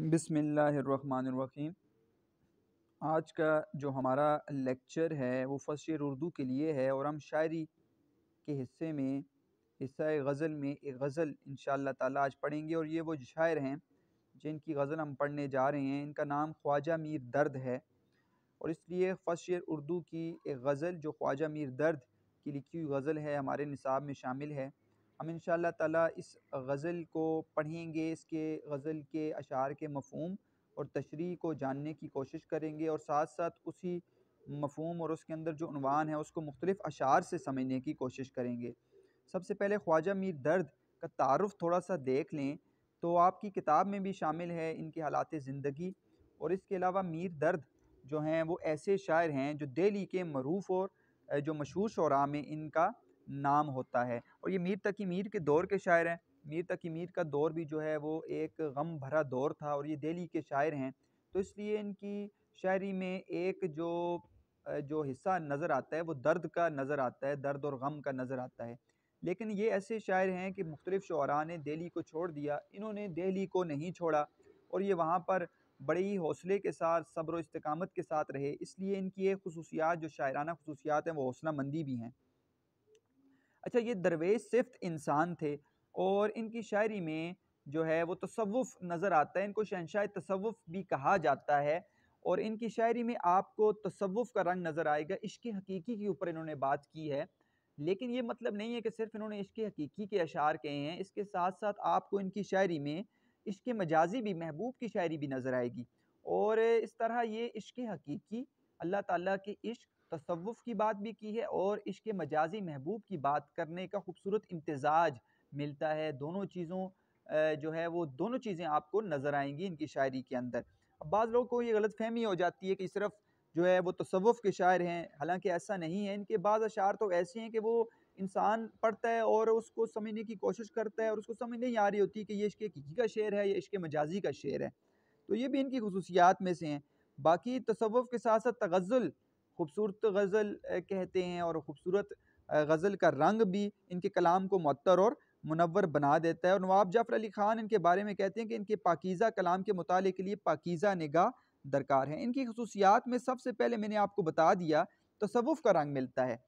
बिसमीम आज का जो हमारा लेक्चर है वो फर्स्ट ईयर उर्दू के लिए है और हम शायरी के हिस्से में हिस्सा गज़ल में एक गज़ल इन ताला आज पढ़ेंगे और ये वो शायर हैं जिनकी गज़ल हम पढ़ने जा रहे हैं इनका नाम ख्वाजा मीर दर्द है और इसलिए फर्स्ट ईयर उर्दू की एक गज़ल जो ख्वाजा मीर दर्द की लिखी हुई गज़ल है हमारे निसाब में शामिल है हम इन ताला इस गज़ल को पढ़ेंगे इसके गज़ल के अशार के मफहम और तशरी को जानने की कोशिश करेंगे और साथ साथ उसी मफहम और उसके अंदर जो अनवान है उसको मुख्तलिफ़ अशार से समझने की कोशिश करेंगे सबसे पहले ख्वाजा मीर दर्द का तारफ़ थोड़ा सा देख लें तो आपकी किताब में भी शामिल है इनके हालात ज़िंदगी और इसके अलावा मीर दर्द जो हैं वो ऐसे शायर हैं जो दिल्ली के मरूफ और जो मशहूर शरा में इनका नाम होता है और ये मीर तकी मीर के दौर के शायर हैं मीर तकी मीर का दौर भी जो है वो एक गम भरा दौर था और ये दिल्ली के शायर हैं तो इसलिए इनकी शायरी में एक जो जो हिस्सा नज़र आता है वो दर्द का नज़र आता है दर्द और गम का नज़र आता है लेकिन ये ऐसे शायर हैं कि मुख्तलिफ़ शुरा ने दिल्ली को छोड़ दिया इन्होंने दिल्ली को नहीं छोड़ा और ये वहाँ पर बड़े ही हौसले के साथ सब्र इस्तकामत के साथ रहे इसलिए इनकी एक खसूसियात जो शायराना खसूसियात हैं वो हौसला मंदी भी हैं अच्छा ये दरवे सिफ्त इंसान थे और इनकी शायरी में जो है वो तसवुफ़ नज़र आता है इनको शहनशाह तसवुफ़ भी कहा जाता है और इनकी शायरी में आपको तसवुफ़ का रंग नज़र आएगा इश्क हकीकी के ऊपर इन्होंने बात की है लेकिन ये मतलब नहीं है कि सिर्फ इन्होंने इश्क हकीकी के अशार कहे हैं इसके साथ साथ आपको इनकी शायरी में इश्क मजाजी भी महबूब की शायरी भी नज़र आएगी और इस तरह ये इश्क हकीकी अल्लाह ताला के इश्क तसवुफ़ की बात भी की है और इश्क मजाजी महबूब की बात करने का खूबसूरत इम्तजाज मिलता है दोनों चीज़ों जो है वो दोनों चीज़ें आपको नज़र आएंगी इनकी शायरी के अंदर अब बाज़ लोगों को ये गलत फहमी हो जाती है कि सिर्फ जो है वो तस्वुफ़ के शायर हैं हालांकि ऐसा नहीं है इनके बाद अशार तो ऐसे हैं कि वो इंसान पढ़ता है और उसको समझने की कोशिश करता है और उसको समझ नहीं आ रही होती कि ये इश्क किसी का शेर है या इश्क मजाजी का शेर है तो ये भी इनकी खसूसियात में से हैं बाकी तसव्फ़ के साथ साथ तगज़ल खूबसूरत गज़ल कहते हैं और ख़ूबसूरत गज़ल का रंग भी इनके कलाम को मअतर और मुनवर बना देता है और नवाब जाफ़र अली ख़ान इनके बारे में कहते हैं कि इनके पाकिज़ा कलाम के मुताले के लिए पाकिज़ा निगाह दरकार है इनकी खसूसियात में सबसे पहले मैंने आपको बता दिया तसवुफ़ का रंग मिलता है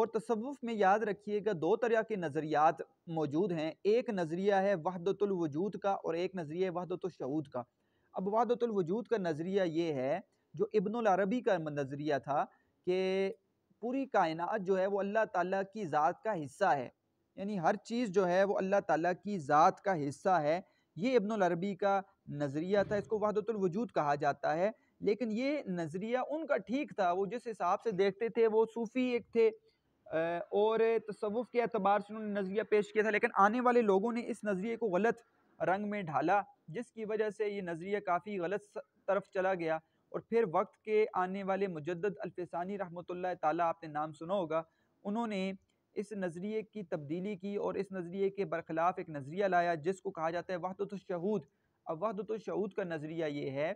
और तसवुफ़ में याद रखिएगा दो तरह के नज़रियात मौजूद हैं एक नज़रिया है वहदतुलवजूद का और एक नज़रिया है वहदतुलशहूद का अब वहदतुलवजूद का नज़रिया ये है जो इबन अरबी का नज़रिया था कि पूरी कायनात जो है वो अल्लाह ताला की ज़ात का हिस्सा है यानी हर चीज़ जो है वो अल्लाह ताला की ज़ात का हिस्सा है ये इबन अरबी का नज़रिया था इसको वहदतुलवजूद कहा जाता है लेकिन ये नज़रिया उनका ठीक था वो जिस हिसाब से देखते थे वो सूफ़ी एक थे और तसवुफ़ के अतबार से उन्होंने नज़रिया पेश किया था लेकिन आने वाले लोगों ने इस नज़रिए को गलत रंग में ढाला जिसकी वजह से ये नज़रिया काफ़ी गलत तरफ चला गया और फिर वक्त के आने वाले मुजद अल्फानी रहमत ला आपने नाम सुना होगा उन्होंने इस नज़रिए की तब्दीली की और इस नज़रिए के बरखिलाफ़ एक नज़रिया लाया जिसको कहा जाता है शहूद अब शहूद का नज़रिया ये है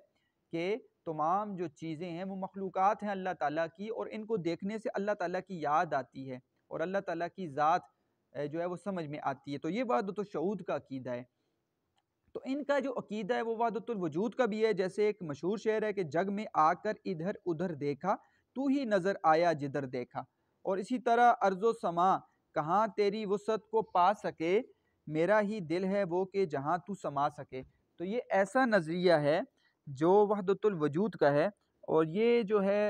कि तमाम जो चीज़ें हैं वो मखलूक़ हैं अल्लाह ताली की और इनको देखने से अल्लाह ताली की याद आती है और अल्लाह ताली की ज़ात जो है वो समझ में आती है तो ये शहूद का अकीदा है तो इनका जो अकीदा है वो वादतुलवजूद का भी है जैसे एक मशहूर शेर है कि जग में आकर इधर उधर देखा तू ही नज़र आया जिधर देखा और इसी तरह अर्ज़ो समा कहाँ तेरी वसत को पा सके मेरा ही दिल है वो कि जहाँ तू समा सके तो ये ऐसा नज़रिया है जो वहदतुलवजूद का है और ये जो है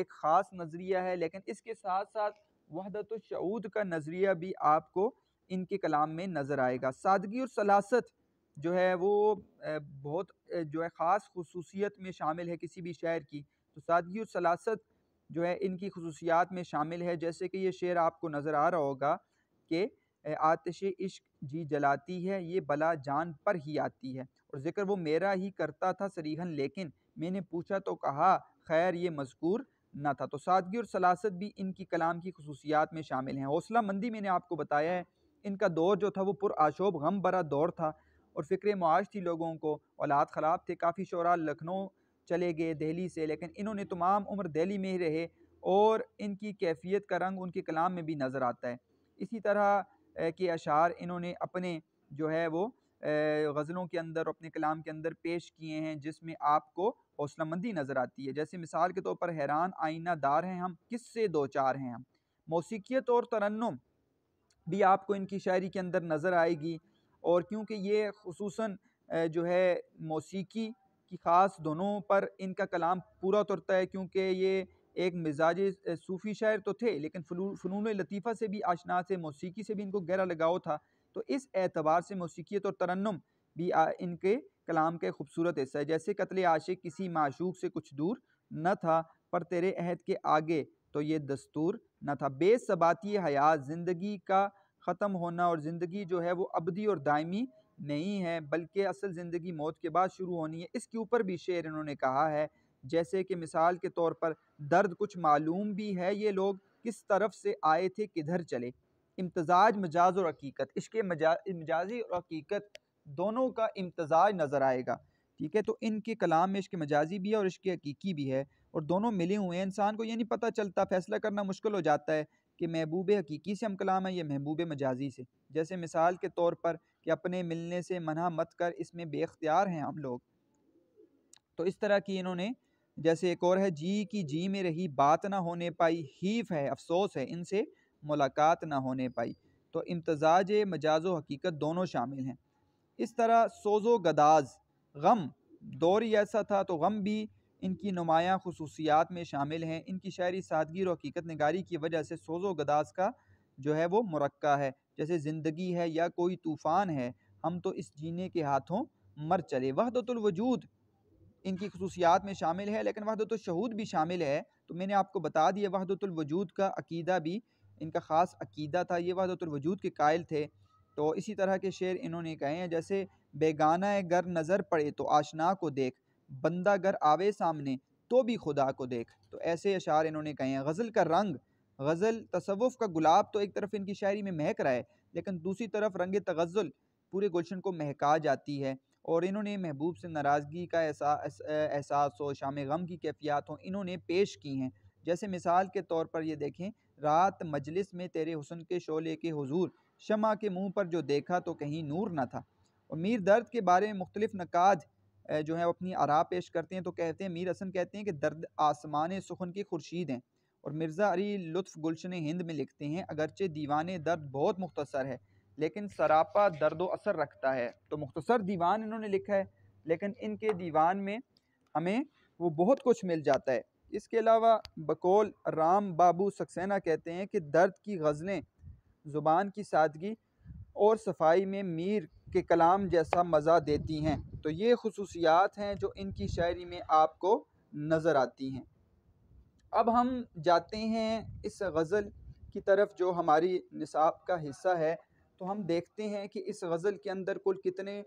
एक ख़ास नज़रिया है लेकिन इसके साथ साथ वहदतुलशूद का नज़रिया भी आपको इनके कलाम में नज़र आएगा सादगी और सलासत जो है वो बहुत जो है ख़ास खसूसियत में शामिल है किसी भी शायर की तो सादगी और सलासत जो है इनकी खसूसियात में शामिल है जैसे कि ये शेर आपको नज़र आ रहा होगा कि आतिश इश्क जी जलाती है ये बला जान पर ही आती है और ज़िक्र वो मेरा ही करता था सरीहन लेकिन मैंने पूछा तो कहा खैर ये मजकूर ना था तो सादगी और सलासत भी इनकी कलाम की खसूसियात में शामिल हैं हौसला मंदी मैंने आपको बताया है इनका दौर जो था वो आशोब गम भरा दौर था और फ़िक्र मुआश थी लोगों को औलाद ख़राब थे काफ़ी शोरा लखनऊ चले गए दिल्ली से लेकिन इन्होंने तमाम उम्र दहली में ही रहे और इनकी कैफियत का रंग उनके कलाम में भी नज़र आता है इसी तरह के अशार इन्होंने अपने जो है वो गज़लों के अंदर अपने कलाम के अंदर पेश किए हैं जिसमें आपको हौसला मंदी नज़र आती है जैसे मिसाल के तौर पर हैरान आईना दार हैं हम किस से दो चार हैं हम मौसीकीत और तरन्नम भी आपको इनकी शायरी के अंदर नज़र आएगी और क्योंकि ये खसूस जो है मौसीकी की ख़ास दोनों पर इनका कलाम पूरा उतरता है क्योंकि ये एक मिजाज सूफ़ी शायर तो थे लेकिन फ़नून लतीफ़ा से भी आशना से मौसीकी से भी इनको गहरा लगाव था तो इस एतबार से मौसीकीत और तरन्नम भी इनके कलाम का खूबसूरत हिस्सा है जैसे कतल आशिक किसी माशूक से कुछ दूर न था पर तेरे अहद के आगे तो ये दस्तूर न था बेसबाती हयात ज़िंदगी का ख़त्म होना और ज़िंदगी जो है वो अबदी और दायमी नहीं है बल्कि असल ज़िंदगी मौत के बाद शुरू होनी है इसके ऊपर भी शेर इन्होंने कहा है जैसे कि मिसाल के तौर पर दर्द कुछ मालूम भी है ये लोग किस तरफ से आए थे किधर चले इम्तजाज मजाज और हकीकत इश्क मजा मजाजी और हकीकत दोनों का इम्तजाज नज़र आएगा ठीक है तो इनके कलाम में इश्क मजाजी भी है और इश्क हकीकी भी है और दोनों मिले हुए हैं इंसान को ये नहीं पता चलता फैसला करना मुश्किल हो जाता है कि महबूब हकीकी से हम कलाम है या महबूब मजाजी से जैसे मिसाल के तौर पर कि अपने मिलने से मना मत कर इसमें बेख्तियार हैं हम लोग तो इस तरह की इन्होंने जैसे एक और है जी की जी में रही बात ना होने पाई हीफ है अफसोस है इनसे मुलाकात ना होने पाई तो इम्तजाज मजाज हकीकत दोनों शामिल हैं इस तरह सोजो गदाज गम दौर ही ऐसा था तो गम भी इनकी नुमायाँ खसूसियात में शामिल हैं इनकी शायरी सादगी और हकीकत नगारी की वजह से सोजो गदास का जो है वो मरक्का है जैसे ज़िंदगी है या कोई तूफ़ान है हम तो इस जीने के हाथों मर चले वहदतुलवजूद इनकी खसूसियात में शामिल है लेकिन वहदतुलशहूद भी शामिल है तो मैंने आपको बता दिया वहदतुलवजूद का अकीदा भी इनका ख़ास अकीदा था ये वहदतुलवजूद के कायल थे तो इसी तरह के शेर इन्होंने कहे हैं जैसे बेगाना गर नज़र पड़े तो आशना को देख बंदा घर आवे सामने तो भी खुदा को देख तो ऐसे अशार इन्होंने कहे हैं गज़ल का रंग गज़ल तसवुफ़ का गुलाब तो एक तरफ इनकी शायरी में महक रहा है लेकिन दूसरी तरफ रंग तगज़ल पूरे गुलशन को महका जाती है और इन्होंने महबूब से नाराज़गी का एहसास एहसास हो शाम गम की कैफियात हो इन्होंने पेश की हैं जैसे मिसाल के तौर पर ये देखें रात मजलिस में तेरे हुसन के शोले के हजूर शमा के मुंह पर जो देखा तो कहीं नूर ना था और मीर दर्द के बारे में मुख्तलिफ़ नकाद जो है अपनी आरा पेश करते हैं तो कहते हैं मीर हसन कहते हैं कि दर्द आसमान सुखन की खुर्शीद हैं और मिर्ज़ा अली लुफ़ गुलशन हिंद में लिखते हैं अगरचे दीवान दर्द बहुत मुख्तसर है लेकिन सरापा दर्द व असर रखता है तो मुख्तसर दीवान इन्होंने लिखा है लेकिन इनके दीवान में हमें वो बहुत कुछ मिल जाता है इसके अलावा बकोल राम बाबू सक्सेना कहते हैं कि दर्द की गज़लें ज़ुबान की सादगी और सफाई में मीर के कलाम जैसा मज़ा देती हैं तो ये खसूसियात हैं जो इनकी शायरी में आपको नज़र आती हैं अब हम जाते हैं इस गज़ल की तरफ जो हमारी निसाब का हिस्सा है तो हम देखते हैं कि इस गज़ल के अंदर कुल कितने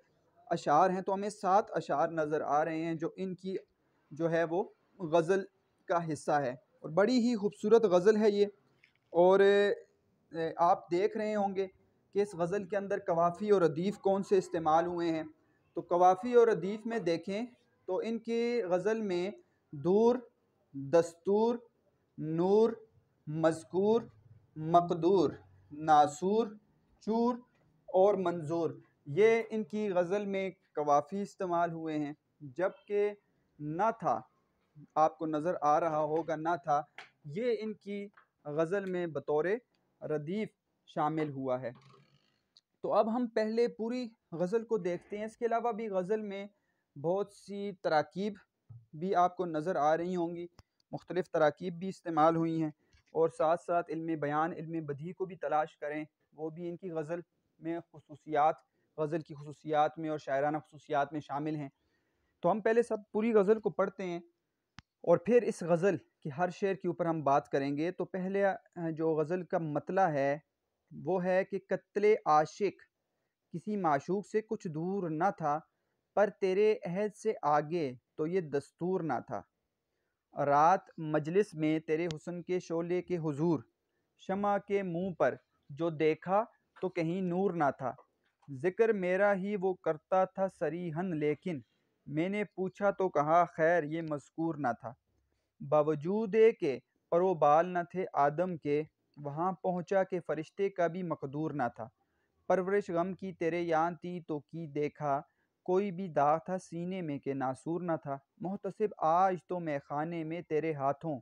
अशार हैं तो हमें सात अशार नज़र आ रहे हैं जो इनकी जो है वो गज़ल का हिस्सा है और बड़ी ही खूबसूरत गज़ल है ये और आप देख रहे होंगे कि इस गज़ल के अंदर कवाफ़ी और अदीफ़ कौन से इस्तेमाल हुए हैं तो कवाफ़ी और अदीफ़ में देखें तो इनकी गज़ल में दूर दस्तूर नूर मजकूर मकदूर नासूर चूर और मंजूर ये इनकी गज़ल में कवाफ़ी इस्तेमाल हुए हैं जबकि ना था आपको नज़र आ रहा होगा ना था ये इनकी गज़ल में बतौर रदीफ़ शामिल हुआ है तो अब हम पहले पूरी गज़ल को देखते हैं इसके अलावा भी गज़ल में बहुत सी तरकीब भी आपको नज़र आ रही होंगी मुख्तलिफ़ तरकीब भी इस्तेमाल हुई हैं और साथ साथ इल्म बयान इल्म बदी को भी तलाश करें वो भी इनकी गज़ल में खसूसियात गज़ल की खसूसियात में और शायराना खसूसियात में शामिल हैं तो हम पहले सब पूरी गज़ल को पढ़ते हैं और फिर इस गज़ल की हर शेर के ऊपर हम बात करेंगे तो पहले जो गज़ल का मतला है वो है कि कत्ले आशिक किसी माशूक से कुछ दूर ना था पर तेरे अहद से आगे तो ये दस्तूर ना था रात मजलिस में तेरे हुसन के शोले के हुजूर शमा के मुंह पर जो देखा तो कहीं नूर ना था जिक्र मेरा ही वो करता था सरीहन लेकिन मैंने पूछा तो कहा खैर ये मस्कूर ना था बावजूद के बाल न थे आदम के वहाँ पहुँचा के फ़रिश्ते का भी मकदूर ना था परवरिश गम की तेरे यहाँ थी तो की देखा कोई भी दाग था सीने में के नासूर ना था मोहतसिब आज तो मैं खाने में तेरे हाथों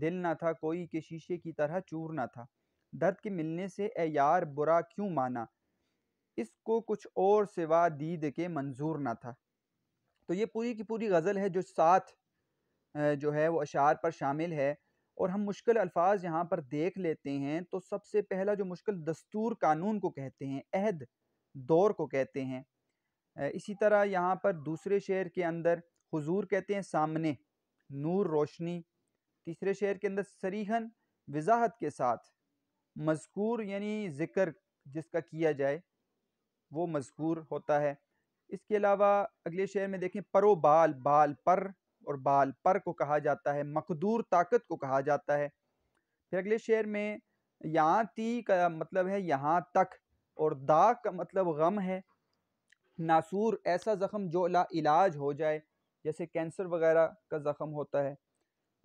दिल ना था कोई के शीशे की तरह चूर ना था दर्द के मिलने से ए यार बुरा क्यों माना इसको कुछ और सिवा दीद के मंजूर ना था तो ये पूरी की पूरी गज़ल है जो साथ जो है वो अशार पर शामिल है और हम मुश्किल अल्फाज यहाँ पर देख लेते हैं तो सबसे पहला जो मुश्किल दस्तूर कानून को कहते हैं अहद दौर को कहते हैं इसी तरह यहाँ पर दूसरे शेर के अंदर हुजूर कहते हैं सामने नूर रोशनी तीसरे शेर के अंदर सरीहन वजाहत के साथ मजकूर यानी ज़िक्र जिसका किया जाए वो मजकूर होता है इसके अलावा अगले शेर में देखें परो बाल बाल पर और बाल पर को कहा जाता है मकदूर ताकत को कहा जाता है फिर अगले शेर में यहाँ ती का मतलब है यहाँ तक और दा का मतलब गम है नासूर ऐसा ज़ख़म जो ला इलाज हो जाए जैसे कैंसर वगैरह का ज़ख़म होता है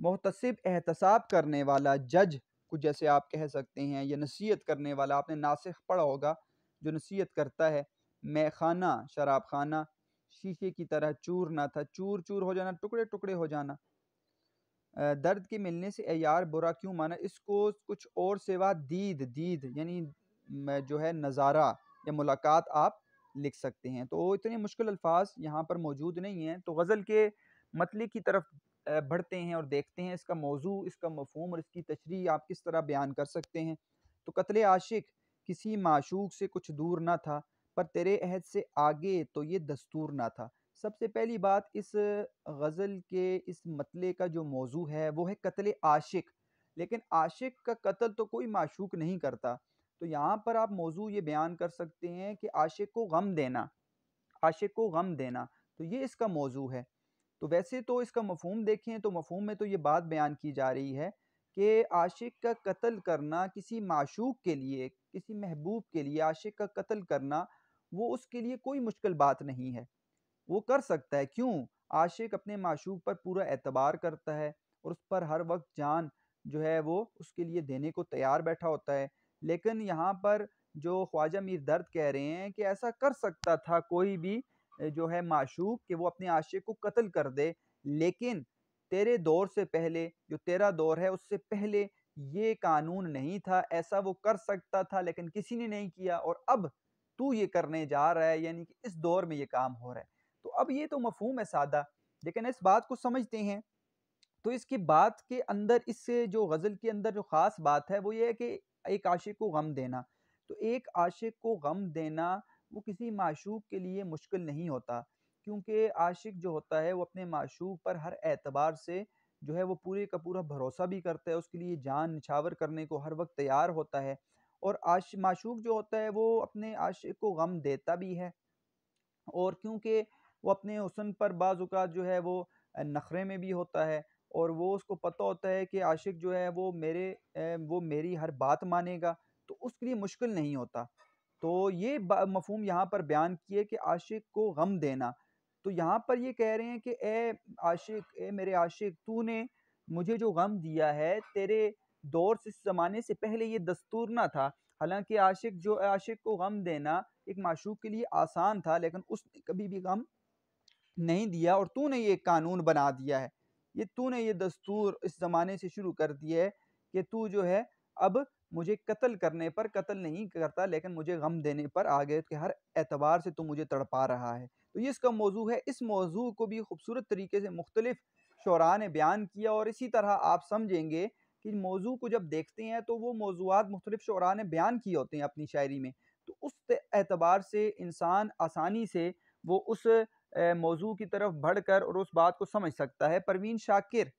महतसब एहतसाब करने वाला जज कुछ जैसे आप कह सकते हैं या नसीहत करने वाला आपने नासिख पढ़ा होगा जो नसीहत करता है मैखाना शराब खाना शीशे की तरह चूरना था चूर चूर हो जाना टुकड़े टुकड़े हो जाना दर्द के मिलने से यार बुरा क्यों माना इसको कुछ और सेवा दीद दीद यानी जो है नज़ारा या मुलाकात आप लिख सकते हैं तो इतने मुश्किल अल्फाज यहाँ पर मौजूद नहीं हैं तो गज़ल के मतले की तरफ बढ़ते हैं और देखते हैं इसका मौजू इसका मफहम और इसकी तशरी आप किस तरह बयान कर सकते हैं तो कतले आशिक किसी माशूक से कुछ दूर ना था पर तेरे अहद से आगे तो ये दस्तूर ना था सबसे पहली बात इस गज़ल के इस मतले का जो मौजू है वो है कत्ल आशिक लेकिन आशिक का कत्ल तो कोई माशूक नहीं करता तो यहाँ पर आप मौजू ये बयान कर सकते हैं कि आशिक को गम देना आशिक को गम देना तो ये इसका मौजू है तो वैसे तो इसका मफहम देखें तो मफहम में तो ये बात बयान की जा रही है कि आशिक का कत्ल करना किसी माशूक के लिए किसी महबूब के लिए आशिक का कत्ल करना वो उसके लिए कोई मुश्किल बात नहीं है वो कर सकता है क्यों आशिक अपने माशूक पर पूरा एतबार करता है और उस पर हर वक्त जान जो है वो उसके लिए देने को तैयार बैठा होता है लेकिन यहाँ पर जो ख्वाजा मीर दर्द कह रहे हैं कि ऐसा कर सकता था कोई भी जो है माशूक कि वो अपने आशिक को कत्ल कर दे लेकिन तेरे दौर से पहले जो तेरा दौर है उससे पहले ये कानून नहीं था ऐसा वो कर सकता था लेकिन किसी ने नहीं किया और अब तू ये करने जा रहा है यानी कि इस दौर में ये काम हो रहा है तो अब ये तो मफहूम है सादा लेकिन इस बात को समझते हैं तो इसकी बात के अंदर इससे जो गज़ल के अंदर जो ख़ास बात है वो ये है कि एक आशिक को गम देना तो एक आशिक को गम देना वो किसी माशूक के लिए मुश्किल नहीं होता क्योंकि आशिक जो होता है वो अपने माशूक पर हर एतबार से जो है वो पूरे का पूरा भरोसा भी करता है उसके लिए जान निछावर करने को हर वक्त तैयार होता है और आश माशूक जो होता है वो अपने आशिक को गम देता भी है और क्योंकि वो अपने हसन पर बाज़ात जो है वो नखरे में भी होता है और वो उसको पता होता है कि आशिक जो है वो मेरे वो मेरी हर बात मानेगा तो उसके लिए मुश्किल नहीं होता तो ये मफहम यहाँ पर बयान किए कि आशिक को गम देना तो यहाँ पर ये कह रहे हैं कि ए आशिक ए मेरे आशिक तूने मुझे जो गम दिया है तेरे दौर से ज़माने से पहले ये दस्तूर ना था हालांकि आशिक जो आशिक को गम देना एक माशूक के लिए आसान था लेकिन उसने कभी भी गम नहीं दिया और तूने ये कानून बना दिया है ये तू ने ये दस्तूर इस ज़माने से शुरू कर दिया है कि तू जो है अब मुझे कत्ल करने पर कत्ल नहीं करता लेकिन मुझे गम देने पर आ गए कि हर एतबार से तू मुझे तड़पा रहा है तो ये इसका मौजू है इस मौजू को भी खूबसूरत तरीके से मुख्तलिफ शरा ने बयान किया और इसी तरह आप समझेंगे कि मौजू को जब देखते हैं तो वो मौजूद मुख्तलिफ शरा ने बयान किए होते हैं अपनी शायरी में तो उस एतबार से इंसान आसानी से वो उस मौजू की तरफ बढ़ कर और उस बात को समझ सकता है परवीन शाकिर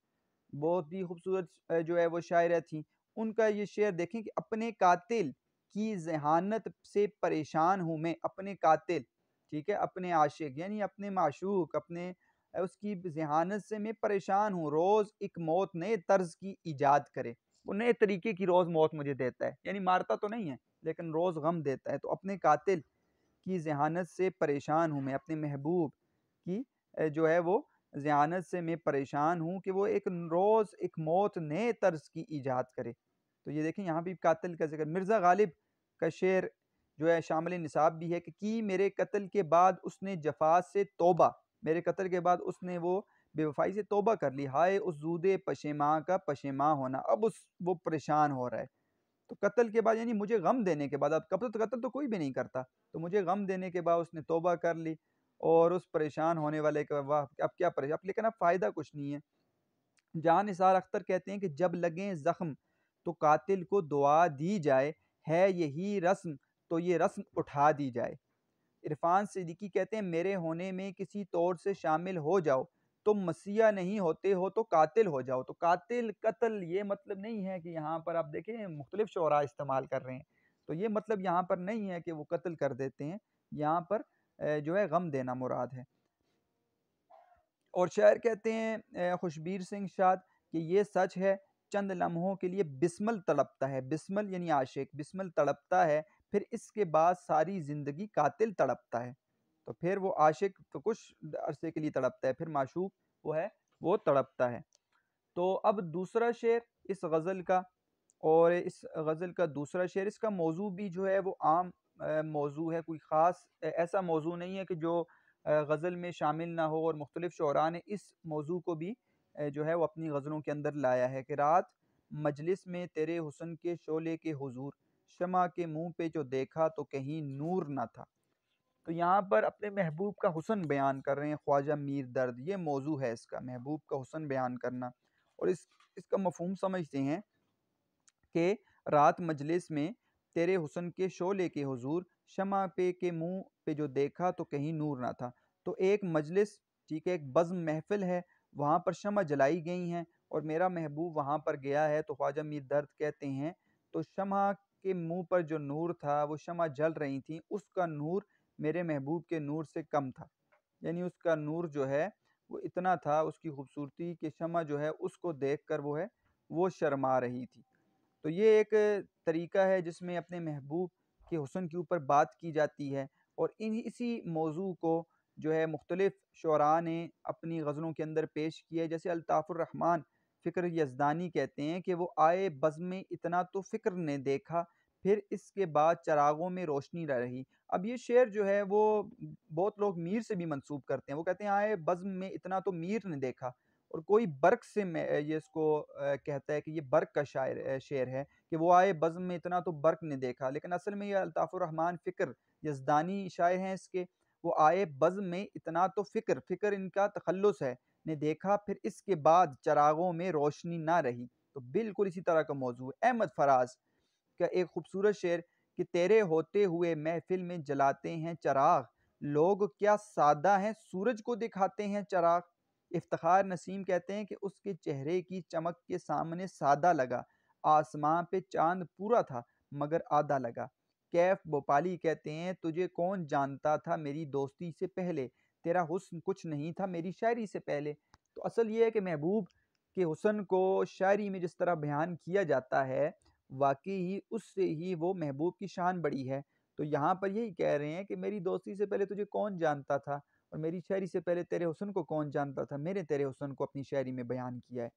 बहुत ही खूबसूरत जो है वो शायर थी उनका ये शेर देखें कि अपने कातिल की जहानत से परेशान हूँ मैं अपने कातिल ठीक है अपने आशिक यानी अपने माशूक अपने उसकी जहानत से मैं परेशान हूँ रोज़ एक मौत नए तर्ज की ईजाद करे वो नए तरीके की रोज़ मौत मुझे देता है यानी मारता तो नहीं है लेकिन रोज़ गम देता है तो अपने कातिल की जहानत से परेशान हूँ मैं अपने महबूब की जो है वो जहानत से मैं परेशान हूँ कि वो एक रोज़ एक मौत नए तर्ज की ईजाद करे तो ये देखें यहाँ भी कातिल का जिक्र मिर्ज़ा गालिब का शेर जो है शामिल निसाब भी है कि की मेरे कत्ल के बाद उसने जफात से तोबा मेरे कत्ल के बाद उसने वो बेवफाई से तोबा कर ली हाय उस जूदे पशेमा का पशेमा होना अब उस वो परेशान हो रहा है तो कत्ल के बाद यानी मुझे गम देने के बाद अब कब तो कत्ल तो कोई भी नहीं करता तो मुझे गम देने के बाद उसने तोबा कर ली और उस परेशान होने वाले के वाह अब क्या परेशान लेकिन अब फ़ायदा कुछ नहीं है जान निसार अख्तर कहते हैं कि जब लगें ज़ख्म तो कातिल को दुआ दी जाए है यही रस्म तो ये रस्म उठा दी जाए इरफान सिद्दीकी कहते हैं मेरे होने में किसी तौर से शामिल हो जाओ तुम तो मसीहा नहीं होते हो तो कातिल हो जाओ तो कातिल कत्ल ये मतलब नहीं है कि यहाँ पर आप देखें मुख्तलिफ शरा इस्तेमाल कर रहे हैं तो ये मतलब यहाँ पर नहीं है कि वो कत्ल कर देते हैं यहाँ पर जो है गम देना मुराद है और शायर कहते हैं खुशबीर सिंह शाद कि ये सच है चंद लम्हों के लिए बिस्मल तड़पता है बिस्मल यानी आशिक बिस्मल तड़पता है फिर इसके बाद सारी ज़िंदगी कातिल तड़पता है तो फिर वो आशिक तो कुछ अरसे के लिए तड़पता है फिर माशूक वो है वो तड़पता है तो अब दूसरा शेर इस गज़ल का और इस गज़ल का दूसरा शेर इसका मौजू भी जो है वो आम मौजू है कोई ख़ास ऐसा मौजू नहीं है कि जो गज़ल में शामिल ना हो और मुख्तलिफ़ शरा ने इस मौजू को भी जो है वो अपनी गज़लों के अंदर लाया है कि रात मजलिस में तेरे हुसन के शोले के हज़ूर शमा के मुंह पे जो देखा तो कहीं नूर ना था तो यहाँ पर अपने महबूब का हुसन बयान कर रहे हैं ख्वाजा मीर दर्द ये मौजू है इसका महबूब का हुसन बयान करना और इस इसका मफहम समझते हैं कि रात मजलिस में तेरे हुसन के शोले के हजूर शमा पे के मुंह पे जो देखा तो कहीं नूर ना था तो एक मजलिस ठीक है एक बज़म महफिल है वहाँ पर शमा जलाई गई हैं और मेरा महबूब वहाँ पर गया है तो ख्वाजा मीर दर्द कहते हैं तो शमा के मुंह पर जो नूर था वो शमा जल रही थी उसका नूर मेरे महबूब के नूर से कम था यानी उसका नूर जो है वो इतना था उसकी खूबसूरती कि शमा जो है उसको देख कर वो है वो शर्मा रही थी तो ये एक तरीका है जिसमें अपने महबूब के हुसन के ऊपर बात की जाती है और इन इसी मौजू को जो है मुख्तलिफ़ शुरा ने अपनी गज़लों के अंदर पेश किया है जैसे अलताफ़ुररहमान फ़िक्र यज़दानी कहते हैं कि वो आए बज़ में इतना तो फ़िक्र ने देखा फिर इसके बाद चरागों में रोशनी रह रही अब ये शेर जो है वो बहुत लोग मीर से भी मंसूब करते हैं वो कहते हैं आए बज़म में इतना तो मीर ने देखा और कोई बर्क से ये इसको कहता है कि ये बर्क का शायर शेर है कि वो आए बज़म में इतना तो बर्क ने देखा लेकिन असल में ये अल्ताफ़ुररहमान फ़िक्र यजदानी शायर हैं इसके वो आए बज़ में इतना तो फ़िक्र फ़िक्र इनका तखलस है ने देखा फिर इसके बाद चरागों में रोशनी ना रही तो बिल्कुल इसी तरह का मौजू अहमद फराज का एक खूबसूरत शेर कि तेरे होते हुए महफिल में जलाते हैं चराग लोग क्या सादा हैं सूरज को दिखाते हैं चराग इफ्तार नसीम कहते हैं कि उसके चेहरे की चमक के सामने सादा लगा आसमान पे चांद पूरा था मगर आधा लगा कैफ भोपाली कहते हैं तुझे कौन जानता था मेरी दोस्ती से पहले तेरा हुसन कुछ नहीं था मेरी शायरी से पहले तो असल ये है कि महबूब के हुसन को शायरी में जिस तरह बयान किया जाता है वाकई ही उससे ही वो महबूब की शान बड़ी है तो यहाँ पर यही कह रहे हैं कि मेरी दोस्ती से पहले तुझे कौन जानता था और मेरी शायरी से पहले तेरे हुसन को कौन जानता था मेरे तेरे हुसन को अपनी शायरी में बयान किया है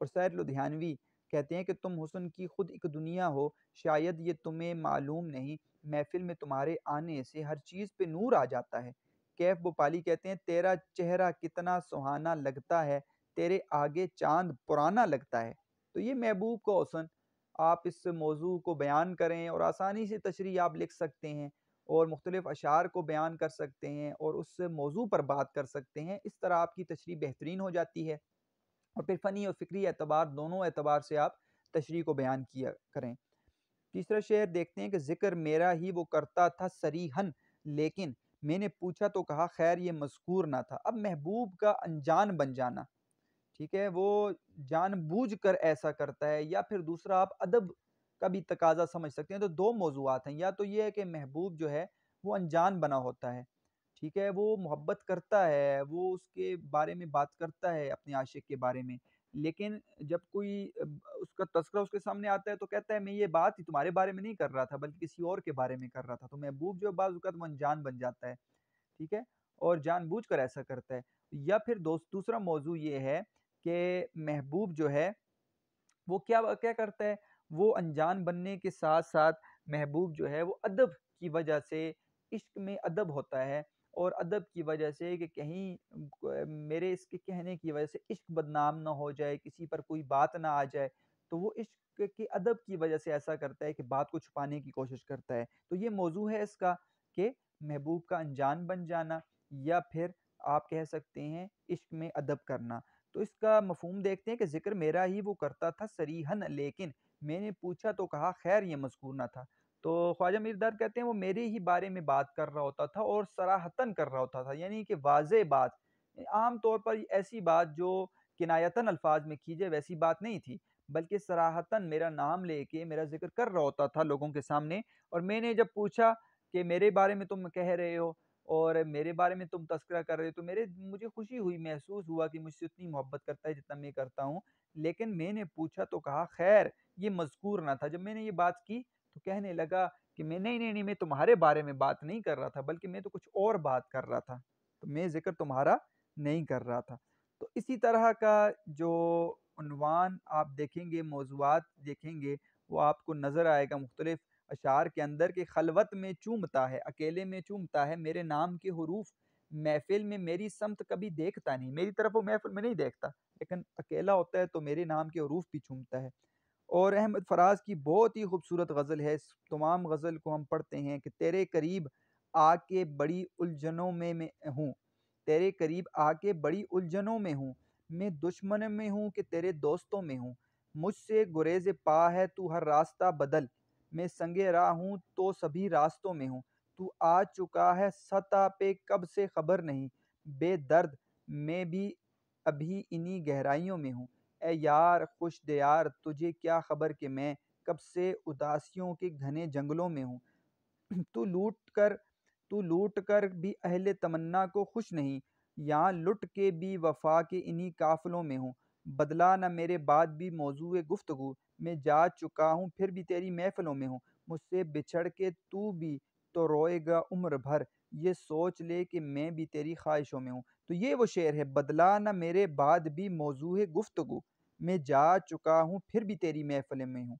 और शायर लुधियानवी कहते हैं कि तुम हुसन की खुद एक दुनिया हो शायद ये तुम्हें मालूम नहीं महफिल में तुम्हारे आने से हर चीज़ पे नूर आ जाता है कैफ भोपाली कहते हैं तेरा चेहरा कितना सुहाना लगता है तेरे आगे चांद पुराना लगता है तो ये महबूब का औसन आप इस मौजू को बयान करें और आसानी से तशरी आप लिख सकते हैं और मुख्तलिफ़ अशार को बयान कर सकते हैं और उस मौजू पर बात कर सकते हैं इस तरह आपकी तशरी बेहतरीन हो जाती है और फिर फ़नी और फ़िक्री एतबार दोनों एतबार से आप तशरी को बयान किया करें तीसरा शेर देखते हैं कि ज़िक्र मेरा ही वो करता था सरीहन लेकिन मैंने पूछा तो कहा खैर ये मजकूर ना था अब महबूब का अनजान बन जाना ठीक है वो जानबूझकर ऐसा करता है या फिर दूसरा आप अदब का भी तकाजा समझ सकते हैं तो दो मौजूद हैं या तो ये है कि महबूब जो है वो अनजान बना होता है ठीक है वो मोहब्बत करता है वो उसके बारे में बात करता है अपने आशिक के बारे में लेकिन जब कोई उसका तस्करा उसके सामने आता है तो कहता है मैं ये बात ही तुम्हारे बारे में नहीं कर रहा था बल्कि किसी और के बारे में कर रहा था तो महबूब जो मन अनजान बन जाता है ठीक है और कर ऐसा करता है या फिर दूसरा मौजू ये है कि महबूब जो है वो क्या क्या करता है वो अनजान बनने के साथ साथ महबूब जो है वो अदब की वजह से इश्क में अदब होता है और अदब की वजह से कि कहीं मेरे इसके कहने की वजह से इश्क बदनाम ना हो जाए किसी पर कोई बात ना आ जाए तो वो इश्क के अदब की वजह से ऐसा करता है कि बात को छुपाने की कोशिश करता है तो ये मौजू है इसका कि महबूब का अनजान बन जाना या फिर आप कह सकते हैं इश्क में अदब करना तो इसका मफहम देखते हैं कि जिक्र मेरा ही वो करता था सरीहन लेकिन मैंने पूछा तो कहा खैर ये मजकूर ना था तो ख्वाजा मीरदार कहते हैं वो मेरे ही बारे में बात कर रहा होता था और सराहतन कर रहा होता था यानी कि वाज बात आम तौर पर ऐसी बात जो किनायतन अल्फाज में की जाए वैसी बात नहीं थी बल्कि सराहतन मेरा नाम लेके मेरा जिक्र कर रहा होता था लोगों के सामने और मैंने जब पूछा कि मेरे बारे में तुम कह रहे हो और मेरे बारे में तुम तस्करा कर रहे हो तो मेरे मुझे खुशी हुई महसूस हुआ कि मुझसे उतनी मोहब्बत करता है जितना मैं करता हूँ लेकिन मैंने पूछा तो कहा खैर ये मजकूर ना था जब मैंने ये बात की तो कहने लगा कि मैं नहीं नहीं नहीं मैं तुम्हारे बारे में बात नहीं कर रहा था बल्कि मैं तो कुछ और बात कर रहा था तो मैं जिक्र तुम्हारा नहीं कर रहा था तो इसी तरह का जो अनवान आप देखेंगे मौजूद देखेंगे वो आपको नज़र आएगा मुख्तलिफ़ अशार के अंदर के खलवत में चूमता है अकेले में चूमता है मेरे नाम के हरूफ महफिल में मेरी समत कभी देखता नहीं मेरी तरफ वो महफिल में नहीं देखता लेकिन अकेला होता है तो मेरे नाम के हरूफ भी चूमता है और अहमद फराज की बहुत ही खूबसूरत गज़ल है इस तमाम गज़ल को हम पढ़ते हैं कि तेरे करीब आके बड़ी उलझनों में मैं हूँ तेरे करीब आके बड़ी उलझनों में हूँ मैं दुश्मन में हूँ कि तेरे दोस्तों में हूँ मुझसे गुरेज पा है तू हर रास्ता बदल मैं संगे रहा हूँ तो सभी रास्तों में हूँ तू आ चुका है सता पे कब से खबर नहीं बेदर्द मैं भी अभी इन्हीं गहराइयों में हूँ ए यार खुश दे यार तुझे क्या खबर कि मैं कब से उदासियों के घने जंगलों में हूँ तू लूट कर तू लूट कर भी अहले तमन्ना को खुश नहीं यहाँ लुट के भी वफा के इन्हीं काफलों में हूँ बदला न मेरे बाद भी मौजू गुफ्तु मैं जा चुका हूँ फिर भी तेरी महफलों में हूँ मुझसे बिछड़ के तू भी तो रोएगा उम्र भर ये सोच ले कि मैं भी तेरी ख्वाहिशों में हूँ तो ये वो शेर है बदला न मेरे बाद भी मौजू है गुफ्तगु मैं जा चुका हूँ फिर भी तेरी महफिल में हूँ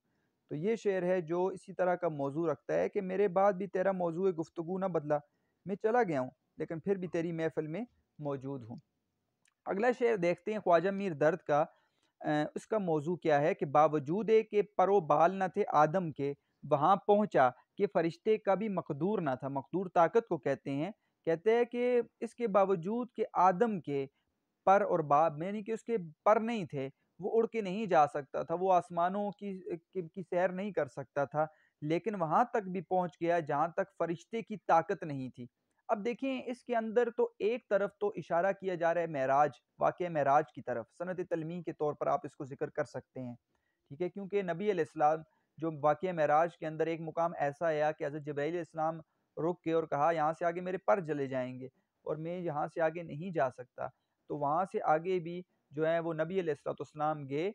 तो ये शेर है जो इसी तरह का मौजू रखता है कि मेरे बाद भी तेरा मौजू गुफ्तु ना बदला मैं चला गया हूँ लेकिन फिर भी तेरी महफिल में मौजूद हूँ अगला शेर देखते हैं ख्वाजा मीर दर्द का आ, उसका मौजू क्या है कि बावजूद कि परो बाल न थे आदम के वहाँ पहुँचा कि फ़रिश्ते का भी मकदूर ना था मकदूर ताकत को कहते हैं कहते हैं कि इसके बावजूद कि आदम के पर और बाब यानी कि उसके पर नहीं थे वो उड़ के नहीं जा सकता था वो आसमानों की की, की सैर नहीं कर सकता था लेकिन वहाँ तक भी पहुँच गया जहाँ तक फरिश्ते की ताकत नहीं थी अब देखें इसके अंदर तो एक तरफ तो इशारा किया जा रहा है महराज वाक़ महराज की तरफ सनत तलमी के तौर पर आप इसको जिक्र कर सकते हैं ठीक है क्योंकि नबी अलैहिस्सलाम जो वाक़ महराज के अंदर एक मुकाम ऐसा आया कि हज़रत जब्राईसम रुक के और कहा यहाँ से आगे मेरे पर जले जाएंगे और मैं यहाँ से आगे नहीं जा सकता तो वहाँ से आगे भी जो है वो नबी अलैहिस्सलाम गए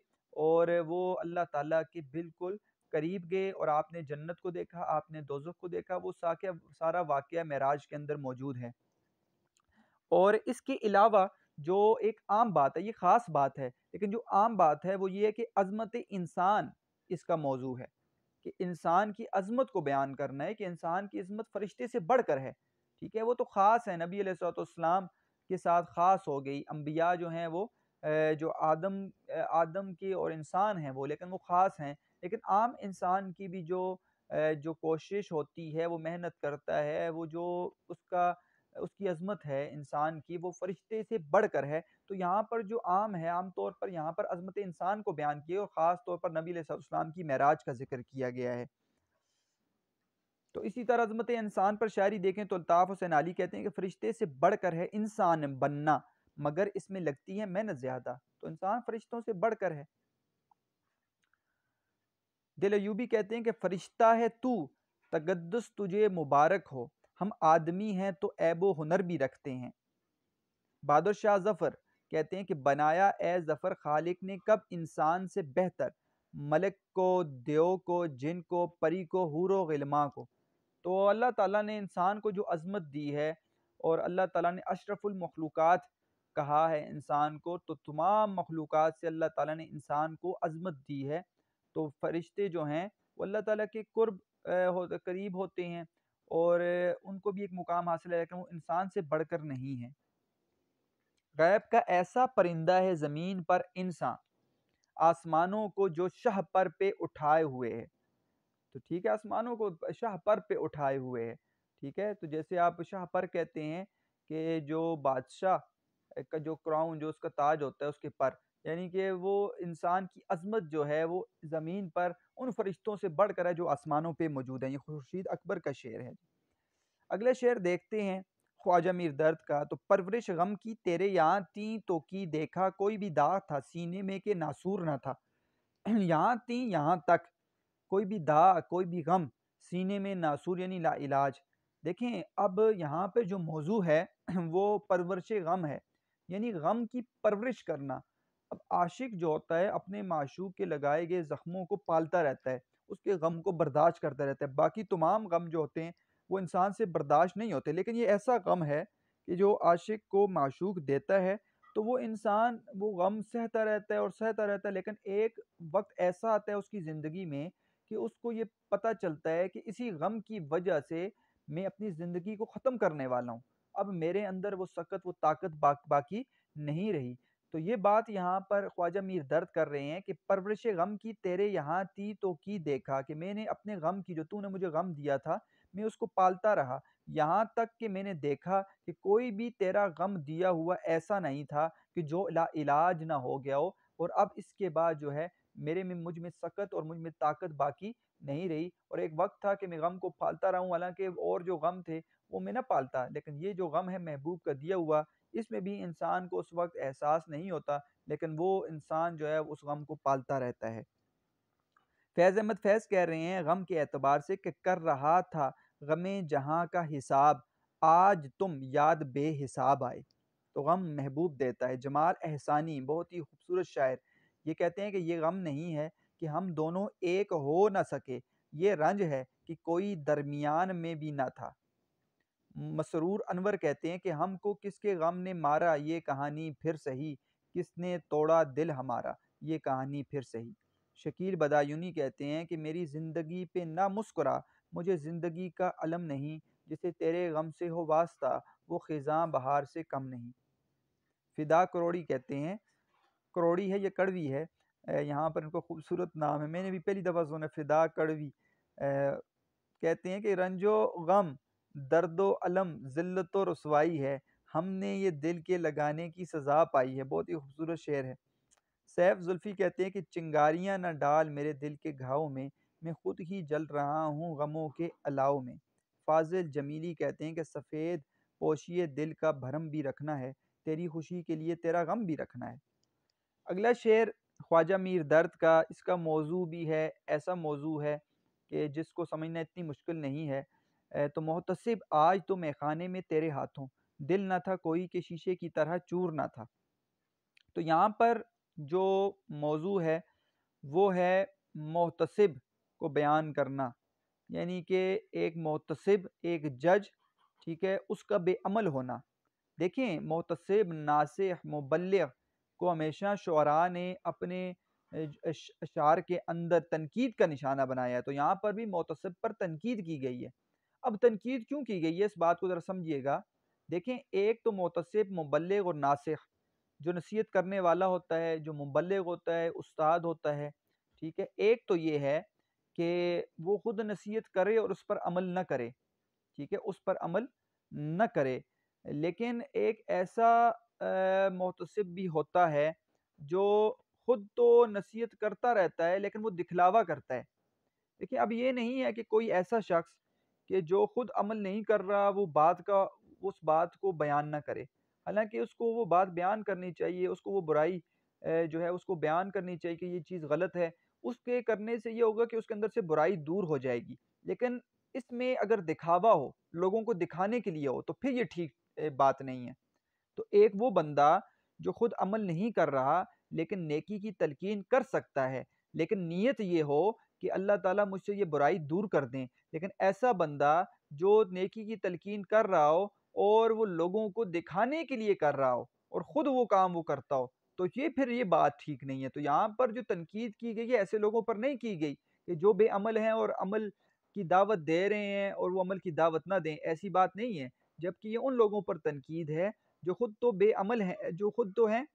और वो अल्लाह ताला के बिल्कुल करीब गए और आपने जन्नत को देखा आपने दोजख को देखा वो साक्या सारा वाक़ महराज के अंदर मौजूद है और इसके अलावा जो एक आम बात है ये ख़ास बात है लेकिन जो आम बात है वो ये है कि अजमत इंसान इसका मौजू है कि इंसान की अजमत को बयान करना है कि इंसान की अजमत फरिश्ते से बढ़कर है ठीक है वो तो ख़ास है नबी सलाम के साथ ख़ास हो गई अम्बिया जो हैं वो जो आदम आदम के और इंसान हैं वो लेकिन वो ख़ास हैं लेकिन आम इंसान की भी जो जो कोशिश होती है वो मेहनत करता है वो जो उसका उसकी अजमत है इंसान की वो फरिश्ते से बढ़कर है तो यहाँ पर जो आम है आम तौर पर यहाँ पर अजमत इंसान को बयान किया और ख़ास तौर पर नबी सलाम की महराज का जिक्र किया गया है तो इसी तरह अजमत इंसान पर शायरी देखें तो अल्ताफ़ हुसैन अली कहते हैं कि फ़रिश्ते से बढ़कर है इंसान बनना मगर इसमें लगती है मेहनत ज़्यादा तो इंसान फरिश्तों से बढ़कर है दिल यूबी कहते हैं कि फ़रिश्ता है तू तकदस तुझे मुबारक हो हम आदमी हैं तो ऐबो हुनर भी रखते हैं बहादुर शाह जफ़र कहते हैं कि बनाया ए ज़फ़र खालिक ने कब इंसान से बेहतर मलक को देव को जिन को परी को हूर गलमा को तो अल्लाह ताला ने इंसान को जो अजमत दी है और अल्लाह ताला ने अशरफुल कहा है इंसान को तो तमाम मखलूक से अल्लाह ताला ने इंसान को अजमत दी है तो फरिश्ते जो हैं वो अल्लाह ताला के कुर्ब हो, करीब होते हैं और उनको भी एक मुकाम हासिल है कि वो इंसान से बढ़कर नहीं है गैब का ऐसा परिंदा है ज़मीन पर इंसान आसमानों को जो शह पर पे उठाए हुए है तो ठीक है आसमानों को शह पर पे उठाए हुए है ठीक है तो जैसे आप शाह पर कहते हैं कि जो बादशाह का जो क्राउन जो उसका ताज होता है उसके पर यानी कि वो इंसान की अजमत जो है वो ज़मीन पर उन फरिश्तों से बढ़ कर है जो आसमानों पर मौजूद हैं ये खुर्शीद अकबर का शेर है अगला शेर देखते हैं ख्वाजा मीर दर्द का तो परवरिश गम की तेरे यहाँ तीं तो की देखा कोई भी दाग था सीने में के नासूर ना था यहाँ तीं यहाँ तक कोई भी दाग कोई भी गम सीने में नासूर यानी ला इलाज देखें अब यहाँ पे जो मौजू है वो परवरिश गम है यानी गम की परवरिश करना अब आशिक जो होता है अपने माशूक के लगाए गए ज़ख्मों को पालता रहता है उसके गम को बर्दाश्त करता रहता है बाकी तमाम गम जो होते हैं वो इंसान से बर्दाश्त नहीं होते लेकिन ये ऐसा गम है कि जो आशिक को माशूक देता है तो वो इंसान वो गम सहता रहता है और सहता रहता है लेकिन एक वक्त ऐसा आता है उसकी ज़िंदगी में कि उसको ये पता चलता है कि इसी गम की वजह से मैं अपनी ज़िंदगी को ख़त्म करने वाला हूँ अब मेरे अंदर वो सकत वो ताकत बाकी नहीं रही तो ये बात यहाँ पर ख्वाजा मीर दर्द कर रहे हैं कि परवरिश गम की तेरे यहाँ थी तो की देखा कि मैंने अपने गम की जो तूने मुझे गम दिया था मैं उसको पालता रहा यहाँ तक कि मैंने देखा कि कोई भी तेरा गम दिया हुआ ऐसा नहीं था कि जो ला इलाज ना हो गया हो और अब इसके बाद जो है मेरे में मुझ में सकत और मुझ में ताकत बाकी नहीं रही और एक वक्त था कि मैं गम को पालता रहा हूँ हालांकि और जो गम थे वो मैं ना पालता लेकिन ये जो गम है महबूब का दिया हुआ इसमें भी इंसान को उस वक्त एहसास नहीं होता लेकिन वो इंसान जो है उस गम को पालता रहता है फैज़ अहमद फैज़ कह रहे हैं गम के एतबार से कि कर रहा था गम जहाँ का हिसाब आज तुम याद बेहिसाब आए तो गम महबूब देता है जमाल एहसानी बहुत ही खूबसूरत शायर ये कहते हैं कि ये गम नहीं है कि हम दोनों एक हो ना सके ये रंज है कि कोई दरमियान में भी ना था मसरूर अनवर कहते हैं कि हमको किसके गम ने मारा ये कहानी फिर सही किसने तोड़ा दिल हमारा ये कहानी फिर सही शकील बदायूनी कहते हैं कि मेरी ज़िंदगी पे ना मुस्कुरा मुझे ज़िंदगी का अलम नहीं जिसे तेरे गम से हो वास्ता वो ख़ज़ाँ बहार से कम नहीं फिदा करोड़ी कहते हैं करोड़ी है या कड़वी है यहाँ पर इनको खूबसूरत नाम है मैंने भी पहली दफ़ा सुना फिदा कड़वी कहते हैं कि रंजो गम दर्द अलम ज़िल्लत व रसवाई है हमने ये दिल के लगाने की सज़ा पाई है बहुत ही खूबसूरत शेर है सैफ जुल्फ़ी कहते हैं कि चिंगारियाँ ना डाल मेरे दिल के घाव में मैं ख़ुद ही जल रहा हूँ गमों के अलाव में फाजिल जमीली कहते हैं कि सफ़ेद पोशिए दिल का भरम भी रखना है तेरी खुशी के लिए तेरा गम भी रखना है अगला शेर ख्वाजा मीर दर्द का इसका मौजू भी है ऐसा मौजू है कि जिसको समझना इतनी मुश्किल नहीं है तो मोहतसिब आज तो मैं खाने में तेरे हाथों दिल ना था कोई के शीशे की तरह चूर ना था तो यहाँ पर जो मौजू है वो है मोहतसिब को बयान करना यानी कि एक मोहतसिब एक जज ठीक है उसका बेअमल होना देखें मोहतसिब नासिह मुबल को हमेशा शुरा ने अपने शार के अंदर तनकीद का निशाना बनाया है तो यहाँ पर भी मोतसब पर तनकीद की गई है अब तनकीद क्यों की गई है इस बात को ज़रा समझिएगा देखें एक तो मुतसब मुबलग और नासिक जो नसीहत करने वाला होता है जो मुबलग होता है उस्ताद होता है ठीक है एक तो ये है कि वो ख़ुद नसीहत करे और उस पर अमल न करे ठीक है उस पर अमल न करे लेकिन एक ऐसा मोतसब भी होता है जो ख़ुद तो नसीहत करता रहता है लेकिन वो दिखलावा करता है देखिए अब ये नहीं है कि कोई ऐसा शख्स कि जो खुद अमल नहीं कर रहा वो बात का उस बात को बयान ना करे हालांकि उसको वो बात बयान करनी चाहिए उसको वो बुराई जो है उसको बयान करनी चाहिए कि ये चीज़ गलत है उसके करने से ये होगा कि उसके अंदर से बुराई दूर हो जाएगी लेकिन इसमें अगर दिखावा हो लोगों को दिखाने के लिए हो तो फिर ये ठीक बात नहीं है तो एक वो बंदा जो खुद अमल नहीं कर रहा लेकिन नेकी की तलकिन कर सकता है लेकिन नीयत ये हो कि अल्लाह ताला मुझसे ये बुराई दूर कर दें लेकिन ऐसा बंदा जो नेकी की तलकिन कर रहा हो और वो लोगों को दिखाने के लिए कर रहा हो और ख़ुद वो काम वो करता हो तो ये फिर ये बात ठीक नहीं है तो यहाँ पर जो तनकीद की गई है ऐसे लोगों पर नहीं की गई कि जो बेअमल हैं और अमल की दावत दे रहे हैं और वो अमल की दावत ना दें ऐसी बात नहीं है जबकि ये उन लोगों पर तनकीद है जो ख़ुद तो बेअमल हैं जो ख़ुद तो हैं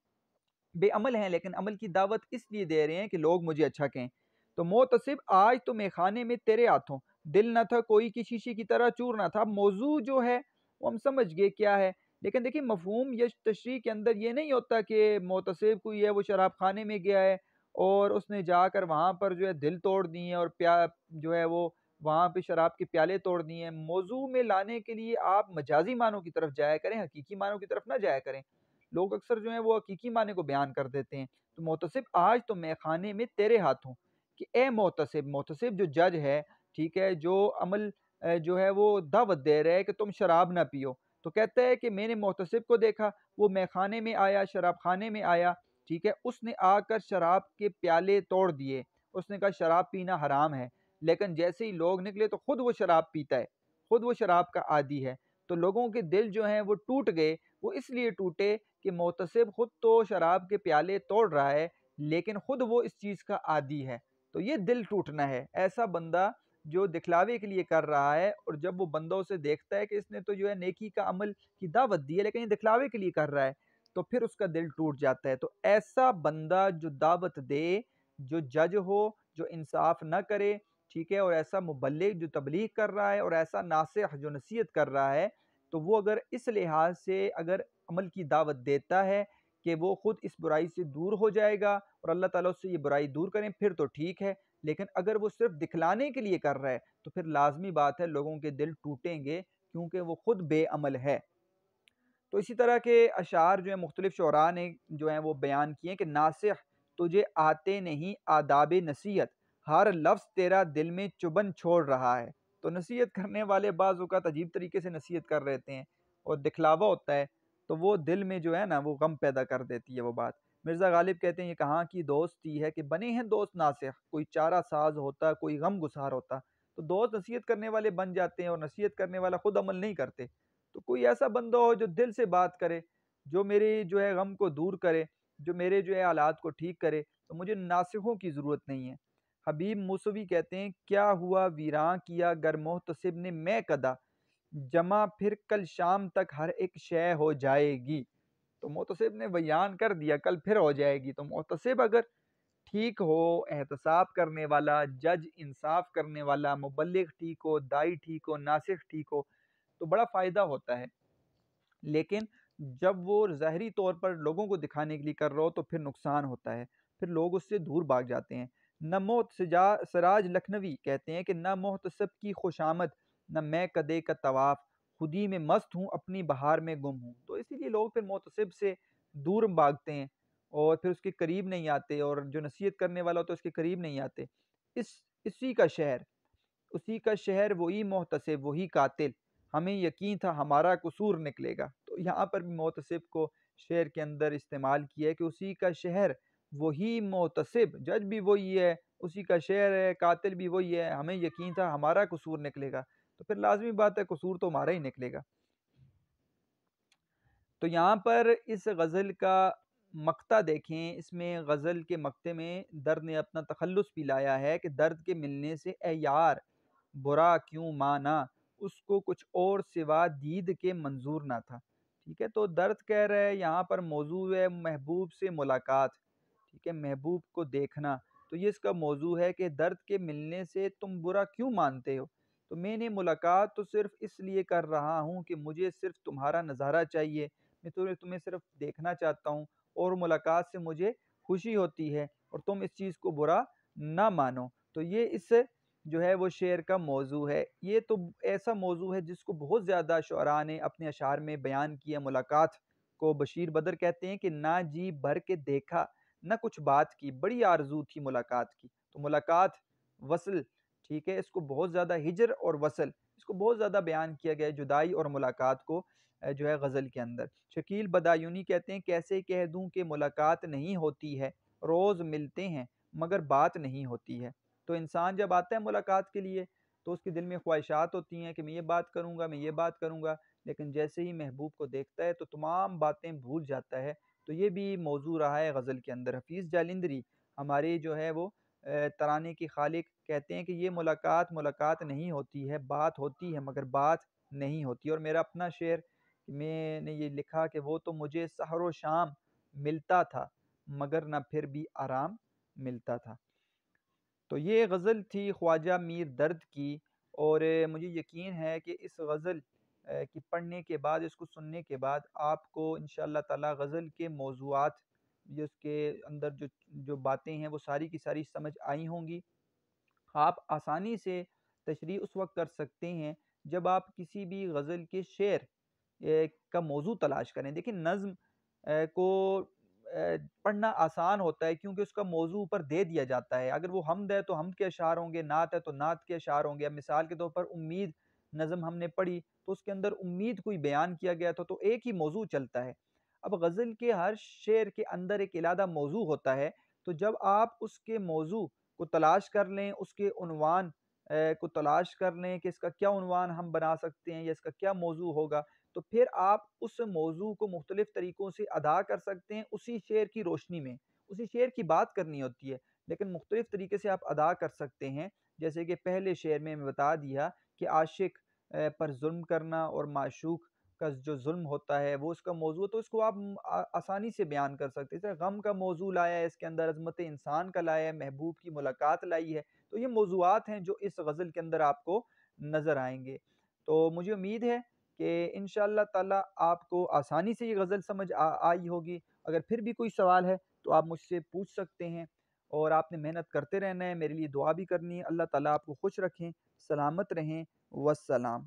बेअमल हैं लेकिन अमल की दावत इसलिए दे रहे हैं कि लोग मुझे अच्छा कहें तो मोतसिब आज तो मेखाने में तेरे हाथों दिल ना था कोई की शीशी की तरह चूर ना था मौजू जो है वो हम समझ गए क्या है लेकिन देखिए मफहूम यश तशरी के अंदर ये नहीं होता कि मोतसब कोई है वो शराब खाने में गया है और उसने जाकर वहाँ पर जो है दिल तोड़ दिए और प्या जो है वो वहाँ पे शराब के प्याले तोड़ दिए हैं मौजू में लाने के लिए आप मजाजी मानों की तरफ जाया करें हकीकी मानों की तरफ ना जाया करें लोग अक्सर जो है वो हकीकी माने को बयान कर देते हैं तो मोतसब आज तो मैं खाने में तेरे हाथों कि ए मोतसब मोतसब जो जज है ठीक है जो अमल जो है वो दावत दे रहा है कि तुम शराब ना पियो तो कहता है कि मैंने मोहतसिब को देखा वो मैखाने में आया शराब खाने में आया ठीक है उसने आकर शराब के प्याले तोड़ दिए उसने कहा शराब पीना हराम है लेकिन जैसे ही लोग निकले तो ख़ुद वो शराब पीता है ख़ुद वो शराब का आदि है तो लोगों के दिल जो हैं वो टूट गए वो इसलिए टूटे कि मोतसब ख़ुद तो शराब के प्याले तोड़ रहा है लेकिन ख़ुद वो इस चीज़ का आदि है तो ये दिल टूटना है ऐसा बंदा जो दिखलावे के लिए कर रहा है और जब वो बंदों से देखता है कि इसने तो जो है नेकी का अमल की दावत दी है लेकिन ये दिखलावे के लिए कर रहा है तो फिर उसका दिल टूट जाता है तो ऐसा बंदा जो दावत दे जो जज हो जो इंसाफ न करे ठीक है और ऐसा मुबल जो तबलीग कर रहा है और ऐसा नासिह जो नसीहत कर रहा है तो वो अगर इस लिहाज से अगर अमल की दावत देता है कि वो ख़ुद इस बुराई से दूर हो जाएगा और अल्लाह ताला उससे ये बुराई दूर करें फिर तो ठीक है लेकिन अगर वो सिर्फ दिखलाने के लिए कर रहा है तो फिर लाजमी बात है लोगों के दिल टूटेंगे क्योंकि वो ख़ुद बेअमल है तो इसी तरह के अशार जो है मुख्तलिफ शरा ने जो है वो बयान किए कि नासिख तुझे आते नहीं आदाब नसीहत हर लफ्ज़ तेरा दिल में चुबन छोड़ रहा है तो नसीहत करने वाले का अजीब तरीके से नसीहत कर रहते हैं और दिखलावा होता है तो वो दिल में जो है ना वो गम पैदा कर देती है वो बात मिर्ज़ा गालिब कहते हैं ये कहाँ की दोस्ती है कि बने हैं दोस्त नासिक कोई चारा साज होता कोई गम गुसार होता तो दोस्त नसीहत करने वाले बन जाते हैं और नसीहत करने वाला ख़ुद अमल नहीं करते तो कोई ऐसा बंदा हो जो दिल से बात करे जो मेरे जो है गम को दूर करे जो मेरे जो है आलात को ठीक करे तो मुझे नासिखों की ज़रूरत नहीं है हबीब मूसवी कहते हैं क्या हुआ वीरान किया गर मोहतसिब ने मैं कदा जमा फिर कल शाम तक हर एक शय हो जाएगी तो मोतसिब ने बयान कर दिया कल फिर हो जाएगी तो मोतसिब अगर ठीक हो एहतसाब करने वाला जज इंसाफ करने वाला मुबलिक ठीक हो दाई ठीक हो नासिक ठीक हो तो बड़ा फ़ायदा होता है लेकिन जब वो ज़ाहरी तौर पर लोगों को दिखाने के लिए कर रहा हो तो फिर नुकसान होता है फिर लोग उससे दूर भाग जाते हैं न मोत सराज लखनवी कहते हैं कि न मोहतसब की खुशामद न मैं कदे का तवाफ़ खुद ही में मस्त हूँ अपनी बहार में गुम हूँ तो इसीलिए लोग फिर मोतसिब से दूर भागते हैं और फिर उसके करीब नहीं आते और जो नसीहत करने वाला होता है उसके करीब नहीं आते इस इसी का शहर उसी का शहर वही मोहतसब वही कातिल हमें यकीन था हमारा कसूर निकलेगा तो यहाँ पर भी मोतसिब को शहर के अंदर इस्तेमाल किया है कि उसी का शहर वही मोतसब जज भी वही है उसी का शहर है कातिल भी वही है हमें यकीन था हमारा कसूर निकलेगा तो फिर लाजमी बात है कसूर तो हमारा ही निकलेगा तो यहाँ पर इस गज़ल का मकता देखें इसमें गज़ल के मकते में दर्द ने अपना तखलस भी लाया है कि दर्द के मिलने से ए यार बुरा क्यों माना उसको कुछ और सिवा दीद के मंजूर ना था ठीक है तो दर्द कह रहा है यहाँ पर मौजू है महबूब से मुलाकात ठीक है महबूब को देखना तो ये इसका मौजू है कि दर्द के मिलने से तुम बुरा क्यों मानते हो तो मैंने मुलाकात तो सिर्फ इसलिए कर रहा हूँ कि मुझे सिर्फ तुम्हारा नज़ारा चाहिए मैं तुम्हें तुम्हें सिर्फ देखना चाहता हूँ और मुलाकात से मुझे खुशी होती है और तुम इस चीज़ को बुरा ना मानो तो ये इस जो है वो शेर का मौजू है ये तो ऐसा मौजू है जिसको बहुत ज़्यादा शुरा ने अपने अशार में बयान किया मुलाकात को बशीर बदर कहते हैं कि ना जी भर के देखा ना कुछ बात की बड़ी आरजू थी मुलाकात की तो मुलाकात वसल ठीक है इसको बहुत ज़्यादा हिजर और वसल इसको बहुत ज़्यादा बयान किया गया है जुदाई और मुलाकात को जो है गज़ल के अंदर शकील बदायूनी कहते हैं कैसे कह दूँ कि मुलाकात नहीं होती है रोज़ मिलते हैं मगर बात नहीं होती है तो इंसान जब आता है मुलाकात के लिए तो उसके दिल में ख्वाहिशात होती हैं कि मैं ये बात करूँगा मैं ये बात करूँगा लेकिन जैसे ही महबूब को देखता है तो तमाम बातें भूल जाता है तो ये भी मौजू रहा है गज़ल के अंदर हफीज़ जालिंदरी हमारे जो है वो तराने की खालिक कहते हैं कि ये मुलाकात मुलाकात नहीं होती है बात होती है मगर बात नहीं होती और मेरा अपना शेर मैंने ये लिखा कि वो तो मुझे सहर शाम मिलता था मगर ना फिर भी आराम मिलता था तो ये गज़ल थी ख्वाजा मीर दर्द की और मुझे यकीन है कि इस गज़ल की पढ़ने के बाद इसको सुनने के बाद आपको इन ताला गज़ल के मौजूद ये उसके अंदर जो जो बातें हैं वो सारी की सारी समझ आई होंगी आप आसानी से तशरी उस वक्त कर सकते हैं जब आप किसी भी गज़ल के शेर का मौजू तलाश करें देखिए नज़म को पढ़ना आसान होता है क्योंकि उसका मौजू ऊपर दे दिया जाता है अगर वो हमद है तो हमद के अशार होंगे नात है तो नात के अशार होंगे अब मिसाल के तौर पर उम्मीद नज़म हमने पढ़ी तो उसके अंदर उम्मीद कोई बयान किया गया था तो एक ही मौजू चलता है अब गज़ल के हर शेर के अंदर एक इलादा मौजू होता है तो जब आप उसके मौजू को तलाश कर लें उसके उनवान को तलाश कर लें कि इसका क्या उनवान हम बना सकते हैं या इसका क्या मौजू होगा तो फिर आप उस मौजू को मुख्तलिफ़ तरीक़ों से अदा कर सकते हैं उसी शेर की रोशनी में उसी शेर की बात करनी होती है लेकिन मुख्तलिफ़ तरीके से आप अदा कर सकते हैं जैसे कि पहले शेर में मैं बता दिया कि आशिक पर जुल्म करना और माशूक का जो जुल्म होता है वो उसका मौजू तो उसको आप आसानी से बयान कर सकते हैं जैसे गम का मौजू लाया है इसके अंदर अजमत इंसान का लाया है महबूब की मुलाकात लाई है तो ये मौजूद हैं जो इस गज़ल के अंदर आपको नज़र आएंगे तो मुझे उम्मीद है कि इन ताला आपको आसानी से ये गज़ल समझ आ, आई होगी अगर फिर भी कोई सवाल है तो आप मुझसे पूछ सकते हैं और आपने मेहनत करते रहना है मेरे लिए दुआ भी करनी है अल्लाह ताला आपको खुश रखें सलामत रहें वसलाम